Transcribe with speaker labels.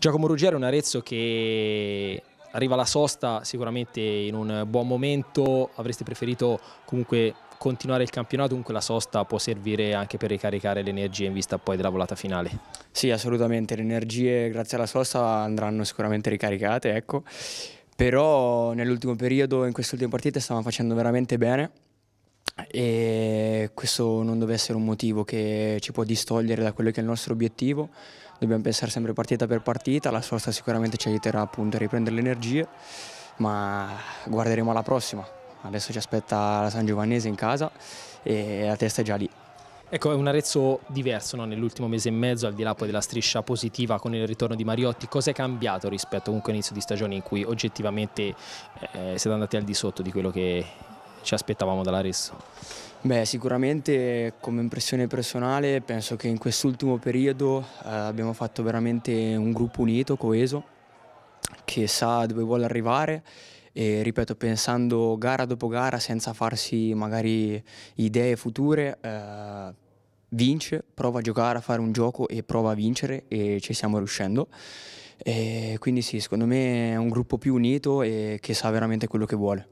Speaker 1: Giacomo Ruggero è un Arezzo che arriva alla sosta sicuramente in un buon momento, avreste preferito comunque continuare il campionato, comunque la sosta può servire anche per ricaricare le energie in vista poi della volata finale. Sì, assolutamente, le
Speaker 2: energie grazie alla sosta andranno sicuramente ricaricate, ecco. Però nell'ultimo periodo, in queste ultime partite, stavamo facendo veramente bene e questo non deve essere un motivo che ci può distogliere da quello che è il nostro obiettivo dobbiamo pensare sempre partita per partita, la sosta sicuramente ci aiuterà appunto a riprendere le energie, ma guarderemo alla prossima. Adesso ci aspetta la San Giovannese in casa e la testa è già lì.
Speaker 1: Ecco, è un Arezzo diverso no? nell'ultimo mese e mezzo, al di là poi della striscia positiva con il ritorno di Mariotti. Cosa è cambiato rispetto comunque all'inizio di stagione in cui oggettivamente eh, siete andati al di sotto di quello che ci aspettavamo dall'Aresso?
Speaker 2: Beh, sicuramente come impressione personale penso che in quest'ultimo periodo eh, abbiamo fatto veramente un gruppo unito, coeso, che sa dove vuole arrivare e ripeto pensando gara dopo gara senza farsi magari idee future eh, vince, prova a giocare, a fare un gioco e prova a vincere e ci stiamo riuscendo e quindi sì secondo me è un gruppo più unito e che sa veramente quello che vuole